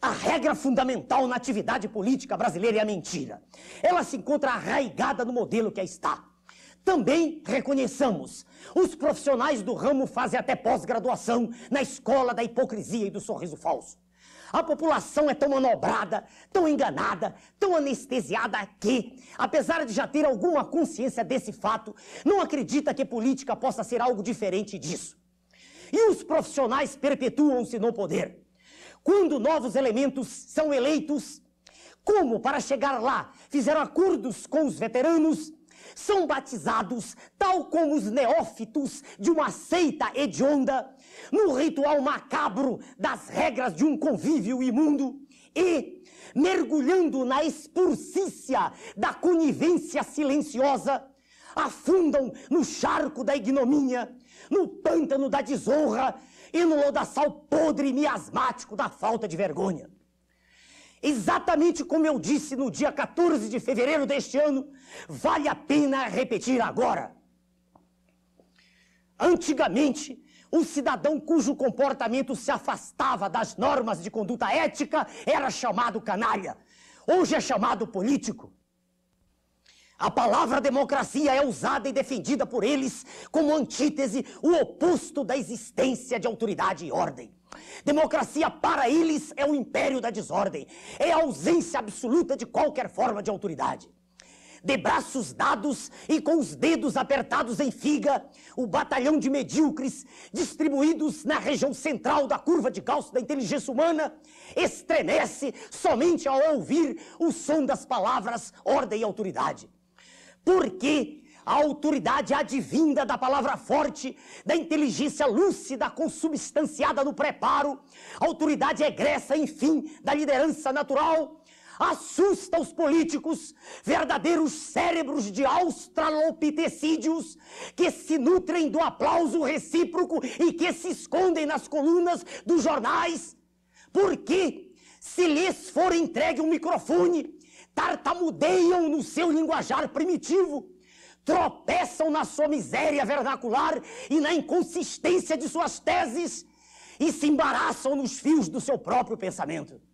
A regra fundamental na atividade política brasileira é a mentira. Ela se encontra arraigada no modelo que está. Também reconheçamos, os profissionais do ramo fazem até pós-graduação na escola da hipocrisia e do sorriso falso. A população é tão manobrada, tão enganada, tão anestesiada que, apesar de já ter alguma consciência desse fato, não acredita que política possa ser algo diferente disso. E os profissionais perpetuam-se no poder. Quando novos elementos são eleitos, como para chegar lá fizeram acordos com os veteranos, são batizados, tal como os neófitos de uma seita hedionda, no ritual macabro das regras de um convívio imundo e, mergulhando na expulsícia da conivência silenciosa, afundam no charco da ignomínia, no pântano da desonra e no lodaçal podre e miasmático da falta de vergonha. Exatamente como eu disse no dia 14 de fevereiro deste ano, vale a pena repetir agora. Antigamente, um cidadão cujo comportamento se afastava das normas de conduta ética era chamado canalha. Hoje é chamado político. A palavra democracia é usada e defendida por eles como antítese, o oposto da existência de autoridade e ordem. Democracia para eles é o império da desordem, é a ausência absoluta de qualquer forma de autoridade. De braços dados e com os dedos apertados em figa, o batalhão de medíocres, distribuídos na região central da curva de Gauss da inteligência humana, estremece somente ao ouvir o som das palavras ordem e autoridade. Porque a autoridade advinda da palavra forte, da inteligência lúcida, consubstanciada no preparo, a autoridade egressa, enfim, da liderança natural, assusta os políticos, verdadeiros cérebros de australopitecídeos que se nutrem do aplauso recíproco e que se escondem nas colunas dos jornais. Porque, se lhes for entregue um microfone, tartamudeiam no seu linguajar primitivo, tropeçam na sua miséria vernacular e na inconsistência de suas teses e se embaraçam nos fios do seu próprio pensamento.